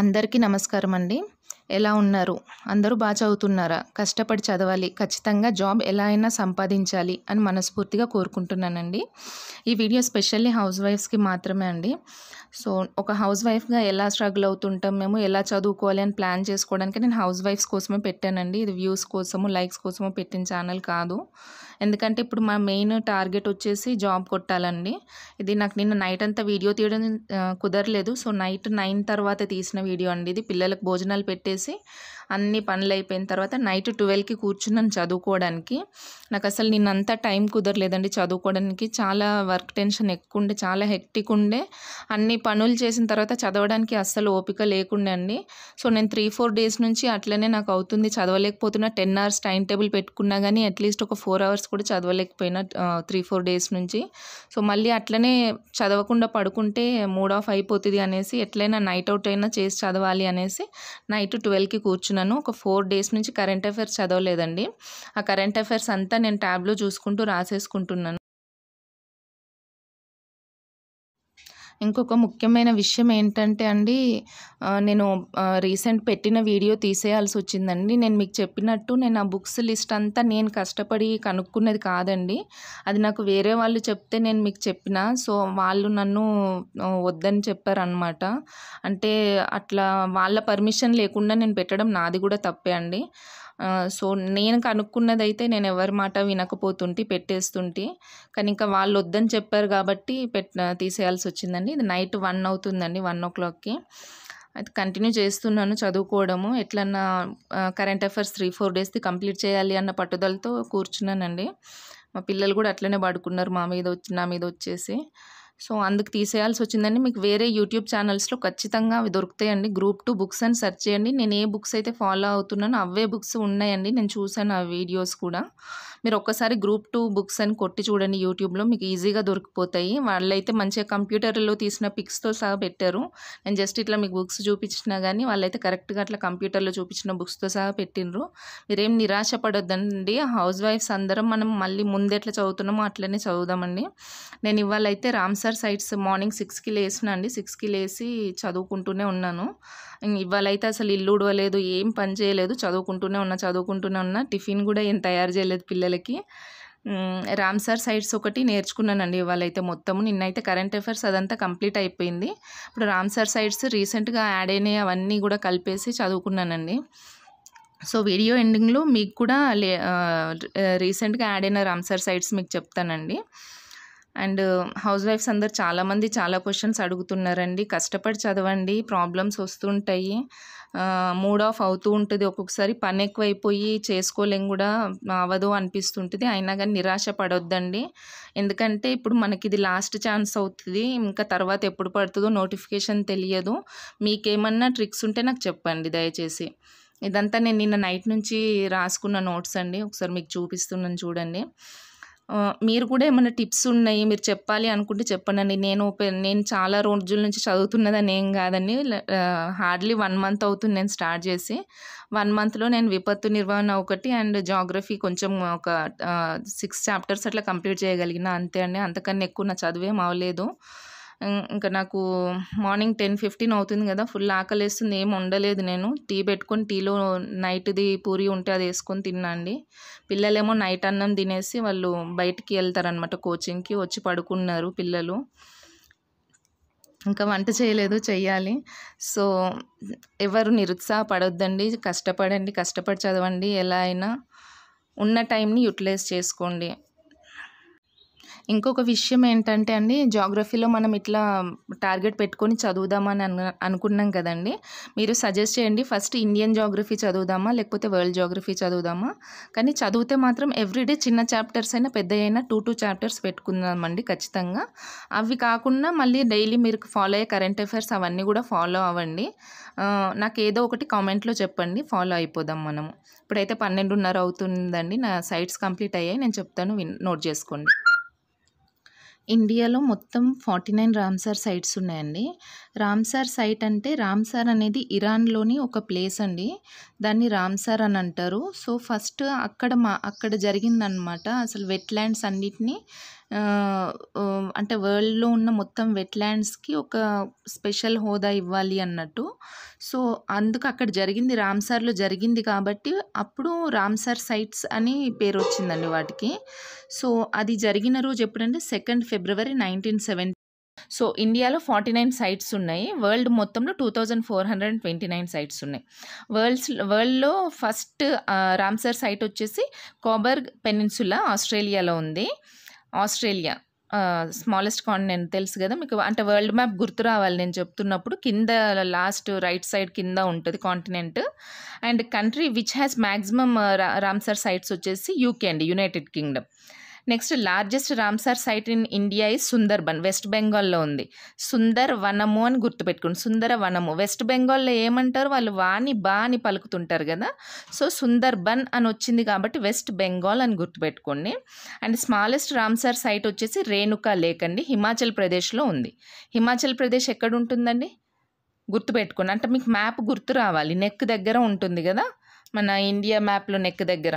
అందరికీ నమస్కారం అండి ఎలా ఉన్నారు అందరూ బాగా చదువుతున్నారా కష్టపడి చదవాలి ఖచ్చితంగా జాబ్ ఎలా అయినా సంపాదించాలి అని మనస్ఫూర్తిగా కోరుకుంటున్నానండి ఈ వీడియో స్పెషల్లీ హౌస్ వైఫ్స్కి మాత్రమే అండి సో ఒక హౌస్ వైఫ్గా ఎలా స్ట్రగుల్ అవుతుంటాం మేము ఎలా చదువుకోవాలి అని ప్లాన్ చేసుకోవడానికి నేను హౌస్ వైఫ్స్ కోసమే పెట్టానండి ఇది వ్యూస్ కోసము లైక్స్ కోసము పెట్టిన ఛానల్ కాదు ఎందుకంటే ఇప్పుడు మా మెయిన్ టార్గెట్ వచ్చేసి జాబ్ కొట్టాలండి ఇది నాకు నిన్న నైట్ అంతా వీడియో తీయడం కుదరలేదు సో నైట్ నైన్ తర్వాత తీసిన వీడియో అండి ఇది పిల్లలకు భోజనాలు పెట్టేసి से అన్ని పనులు అయిపోయిన తర్వాత నైట్ ట్వెల్వ్కి కూర్చున్నాను చదువుకోవడానికి నాకు అసలు నేను అంతా టైం కుదరలేదండి చదువుకోవడానికి చాలా వర్క్ టెన్షన్ ఎక్కువ ఉండే చాలా హెక్టిక్ ఉండే అన్ని పనులు చేసిన తర్వాత చదవడానికి అస్సలు ఓపిక లేకుండే అండి సో నేను త్రీ ఫోర్ డేస్ నుంచి అట్లనే నాకు అవుతుంది చదవలేకపోతున్నా టెన్ అవర్స్ టైం టేబుల్ పెట్టుకున్నా కానీ అట్లీస్ట్ ఒక ఫోర్ అవర్స్ కూడా చదవలేకపోయినా త్రీ ఫోర్ డేస్ నుంచి సో మళ్ళీ అట్లనే చదవకుండా పడుకుంటే మూడ్ ఆఫ్ అయిపోతుంది అనేసి ఎట్లయినా నైట్ అవుట్ అయినా చేసి చదవాలి అనేసి నైట్ ట్వెల్వ్కి కూర్చున్నాను చదువుతున్నాను ఒక ఫోర్ డేస్ నుంచి కరెంట్ అఫైర్స్ చదవలేదండి ఆ కరెంట్ అఫైర్స్ అంతా నేను ట్యాబ్లో చూసుకుంటూ రాసేసుకుంటున్నాను ఇంకొక ముఖ్యమైన విషయం ఏంటంటే అండి నేను రీసెంట్ పెట్టిన వీడియో తీసేయాల్సి వచ్చిందండి నేను మీకు చెప్పినట్టు నేను ఆ బుక్స్ లిస్ట్ అంతా నేను కష్టపడి కనుక్కున్నది కాదండి అది నాకు వేరే వాళ్ళు చెప్తే నేను మీకు చెప్పిన సో వాళ్ళు నన్ను వద్దని చెప్పారు అనమాట అంటే అట్లా వాళ్ళ పర్మిషన్ లేకుండా నేను పెట్టడం నాది కూడా తప్పే అండి సో నేను కనుక్కున్నది అయితే నేను ఎవరి మాట వినకపోతుంటే పెట్టేస్తుంటే కానీ ఇంకా వాళ్ళు వద్దని చెప్పారు కాబట్టి పెట్ తీసేయాల్సి వచ్చిందండి ఇది నైట్ వన్ అవుతుందండి వన్ ఓ క్లాక్కి అయితే కంటిన్యూ చేస్తున్నాను చదువుకోవడము ఎట్లన్నా కరెంట్ అఫైర్స్ త్రీ ఫోర్ డేస్ది కంప్లీట్ చేయాలి అన్న పట్టుదలతో కూర్చున్నానండి మా పిల్లలు కూడా అట్లనే పడుకున్నారు మా మీద వచ్చి నా మీద వచ్చేసి సో అందుకు తీసేయాల్సి వచ్చిందండి మీకు వేరే యూట్యూబ్ ఛానల్స్లో ఖచ్చితంగా అవి దొరుకుతాయండి గ్రూప్ టూ బుక్స్ అని సెర్చ్ చేయండి నేను ఏ బుక్స్ అయితే ఫాలో అవుతున్నానో అవే బుక్స్ ఉన్నాయండి నేను చూశాను ఆ వీడియోస్ కూడా మీరు ఒక్కసారి గ్రూప్ టూ బుక్స్ అని కొట్టి చూడండి యూట్యూబ్లో మీకు ఈజీగా దొరికిపోతాయి వాళ్ళైతే మంచిగా కంప్యూటర్లో తీసిన పిక్స్తో సహా పెట్టారు నేను జస్ట్ ఇట్లా మీకు బుక్స్ చూపించినా కానీ వాళ్ళైతే కరెక్ట్గా అట్లా కంప్యూటర్లో చూపించిన బుక్స్తో సహా పెట్టినరు మీరేం నిరాశ పడొద్దండి హౌస్ వైఫ్స్ అందరం మనం మళ్ళీ ముందెట్లా చదువుతున్నామో అట్లనే చదువుదామండి నేను ఇవాళ అయితే రామ్ సైట్స్ మార్నింగ్ సిక్స్కి లేచిన అండి సిక్స్కి లేచి చదువుకుంటూనే ఉన్నాను ఇవాళైతే అసలు ఇల్లు ఉడవలేదు ఏం పని చేయలేదు చదువుకుంటూనే ఉన్నా చదువుకుంటూనే ఉన్నా టిఫిన్ కూడా ఏం తయారు చేయలేదు పిల్లలకి రామ్ సార్ సైట్స్ ఒకటి నేర్చుకున్నానండి ఇవాళైతే మొత్తము నిన్నైతే కరెంట్ అఫేర్స్ అదంతా కంప్లీట్ అయిపోయింది ఇప్పుడు రామ్ సార్ సైట్స్ రీసెంట్గా యాడ్ అయినాయి అవన్నీ కూడా కలిపేసి చదువుకున్నానండి సో వీడియో ఎండింగ్లో మీకు కూడా రీసెంట్గా యాడ్ అయిన సార్ సైట్స్ మీకు చెప్తానండి అండ్ హౌస్ వైఫ్స్ అందరు చాలామంది చాలా క్వశ్చన్స్ అడుగుతున్నారండి కష్టపడి చదవండి ప్రాబ్లమ్స్ వస్తుంటాయి మూడ్ ఆఫ్ అవుతూ ఉంటుంది ఒక్కొక్కసారి పని ఎక్కువైపోయి చేసుకోలేం కూడా అవ్వదు అనిపిస్తుంటుంది అయినా కానీ నిరాశ పడొద్దండి ఎందుకంటే ఇప్పుడు మనకి ఇది లాస్ట్ ఛాన్స్ అవుతుంది ఇంకా తర్వాత ఎప్పుడు పడుతుందో నోటిఫికేషన్ తెలియదు మీకేమన్నా ట్రిక్స్ ఉంటే నాకు చెప్పండి దయచేసి ఇదంతా నేను నిన్న నైట్ నుంచి రాసుకున్న నోట్స్ అండి ఒకసారి మీకు చూపిస్తున్నాను చూడండి మీరు కూడా ఏమైనా టిప్స్ ఉన్నాయి మీరు చెప్పాలి అనుకుంటే చెప్పండి నేను నేను చాలా రోజుల నుంచి చదువుతున్నదని ఏం కాదండి హార్డ్లీ వన్ మంత్ అవుతుంది నేను స్టార్ట్ చేసి వన్ మంత్లో నేను విపత్తు నిర్వహణ ఒకటి అండ్ జాగ్రఫీ కొంచెం ఒక సిక్స్ చాప్టర్స్ అట్లా కంప్లీట్ చేయగలిగిన అంతే అండి అంతకన్నా ఎక్కువ నా చదువేం అవ్వలేదు ఇంకా నాకు మార్నింగ్ టెన్ ఫిఫ్టీన్ అవుతుంది కదా ఫుల్ వేస్తుంది ఏం ఉండలేదు నేను టీ పెట్టుకొని టీలో నైట్ది పూరి ఉంటే అది వేసుకొని తిన్నాండి పిల్లలేమో నైట్ అన్నం తినేసి వాళ్ళు బయటికి వెళ్తారనమాట కోచింగ్కి వచ్చి పడుకున్నారు పిల్లలు ఇంకా వంట చేయలేదు చేయాలి సో ఎవరు నిరుత్సాహపడొద్దండి కష్టపడండి కష్టపడి చదవండి ఎలా అయినా ఉన్న టైంని యూటిలైజ్ చేసుకోండి ఇంకొక విషయం ఏంటంటే అండి జాగ్రఫీలో మనం ఇట్లా టార్గెట్ పెట్టుకొని చదువుదామని అనుకున్నాం కదండి మీరు సజెస్ట్ చేయండి ఫస్ట్ ఇండియన్ జాగ్రఫీ చదువుదామా లేకపోతే వరల్డ్ జాగ్రఫీ చదువుదామా కానీ చదివితే మాత్రం ఎవ్రీడే చిన్న చాప్టర్స్ అయినా పెద్ద అయినా టూ టూ చాప్టర్స్ పెట్టుకుందామండి ఖచ్చితంగా అవి కాకుండా మళ్ళీ డైలీ మీరు ఫాలో అయ్యే కరెంట్ అఫైర్స్ అవన్నీ కూడా ఫాలో అవ్వండి నాకు ఏదో ఒకటి కామెంట్లో చెప్పండి ఫాలో అయిపోదాం మనము ఇప్పుడైతే పన్నెండున్నర అవుతుందండి నా సైట్స్ కంప్లీట్ అయ్యాయి నేను చెప్తాను నోట్ చేసుకోండి ఇండియాలో మొత్తం ఫార్టీ నైన్ రామ్సార్ సైట్స్ ఉన్నాయండి రామ్సార్ సైట్ అంటే రామ్సార్ అనేది ఇరాన్లోని ఒక ప్లేస్ అండి దాన్ని రామ్సార్ అని అంటారు సో ఫస్ట్ అక్కడ మా అక్కడ జరిగిందనమాట అసలు ల్యాండ్స్ అన్నిటినీ అంటే వరల్డ్లో ఉన్న మొత్తం వెట్లాండ్స్కి ఒక స్పెషల్ హోదా ఇవ్వాలి అన్నట్టు సో అందుకు అక్కడ జరిగింది రామ్సార్లో జరిగింది కాబట్టి అప్పుడు రామ్సార్ సైట్స్ అని పేరు వచ్చిందండి వాటికి సో అది జరిగిన రోజు ఎప్పుడంటే second February nineteen seventy so ఇండియాలో ఫార్టీ నైన్ సైట్స్ ఉన్నాయి వరల్డ్ మొత్తంలో two thousand four hundred and twenty nine sites ఉన్నాయి వరల్డ్స్ వరల్డ్లో ఫస్ట్ రామ్సర్ సైట్ వచ్చేసి కోబర్గ్ పెనిన్సులా ఆస్ట్రేలియాలో ఉంది ఆస్ట్రేలియా స్మాలెస్ట్ కాంటినెంట్ తెలుసు కదా మీకు అంటే వరల్డ్ మ్యాప్ గుర్తు రావాలి నేను చెప్తున్నప్పుడు కింద లాస్ట్ రైట్ సైడ్ కింద ఉంటుంది continent and country which has maximum Ramsar sites వచ్చేసి యూకే అండి United Kingdom next largest Ramsar site in India is Sundarban West బెంగాల్లో ఉంది సుందర్ వనము అని గుర్తుపెట్టుకోండి సుందర వనము వెస్ట్ బెంగాల్లో ఏమంటారు వాళ్ళు వాని బా అని పలుకుతుంటారు కదా సో సుందర్బన్ అని వచ్చింది కాబట్టి వెస్ట్ బెంగాల్ అని గుర్తుపెట్టుకోండి అండ్ స్మాలెస్ట్ రామ్సార్ సైట్ వచ్చేసి రేణుకా లేక్ అండి హిమాచల్ ప్రదేశ్లో ఉంది హిమాచల్ ప్రదేశ్ ఎక్కడ ఉంటుందండి గుర్తుపెట్టుకోండి అంటే మీకు మ్యాప్ గుర్తు రావాలి నెక్ దగ్గర ఉంటుంది కదా మన ఇండియా మ్యాప్లో నెక్ దగ్గర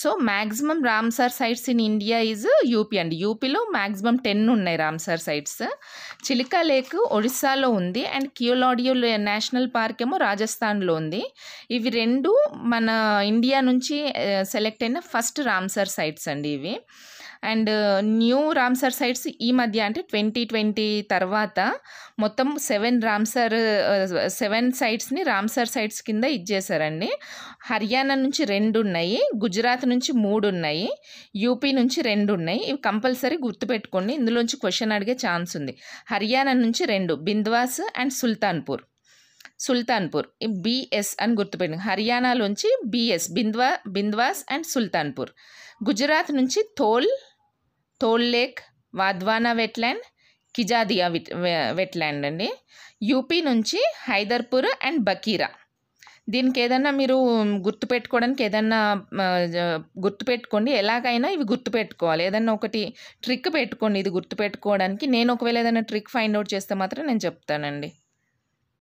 so maximum Ramsar sites in India is UP అండి యూపీలో మ్యాక్సిమం టెన్ ఉన్నాయి రామ్సార్ సైట్స్ చిలికా లేక్ ఒడిస్సాలో ఉంది అండ్ కియోలాడియో నేషనల్ పార్క్ ఏమో రాజస్థాన్లో ఉంది ఇవి రెండు మన ఇండియా నుంచి సెలెక్ట్ eh, అయిన ఫస్ట్ రామ్సార్ సైట్స్ అండి ఇవి అండ్ న్యూ రామ్సర్ సైట్స్ ఈ మధ్య అంటే ట్వంటీ ట్వంటీ తర్వాత మొత్తం సెవెన్ రామ్సర్ సెవెన్ సైట్స్ని రామ్సర్ సైట్స్ కింద ఇచ్చేసారండి హర్యానా నుంచి రెండు ఉన్నాయి గుజరాత్ నుంచి మూడు ఉన్నాయి యూపీ నుంచి రెండు ఉన్నాయి ఇవి కంపల్సరీ గుర్తుపెట్టుకోండి ఇందులోంచి క్వశ్చన్ అడిగే ఛాన్స్ ఉంది హర్యానా నుంచి రెండు బింద్వాస్ అండ్ సుల్తాన్పూర్ సుల్తాన్పూర్ బిఎస్ అని గుర్తుపెట్టింది హర్యానాలోంచి బిఎస్ బింద్వా బింద్వాస్ అండ్ సుల్తాన్పూర్ గుజరాత్ నుంచి Thol Thol lake Wadhwana wetland Khijadiya wet wetland అండి యూపీ నుంచి హైదర్పూర్ అండ్ బకీరా దీనికి ఏదన్నా మీరు గుర్తుపెట్టుకోవడానికి ఏదన్నా గుర్తుపెట్టుకోండి ఎలాగైనా ఇవి గుర్తుపెట్టుకోవాలి ఏదన్నా ఒకటి ట్రిక్ పెట్టుకోండి ఇది గుర్తుపెట్టుకోవడానికి నేను ఒకవేళ ఏదైనా ట్రిక్ ఫైండ్ అవుట్ చేస్తే మాత్రం నేను చెప్తానండి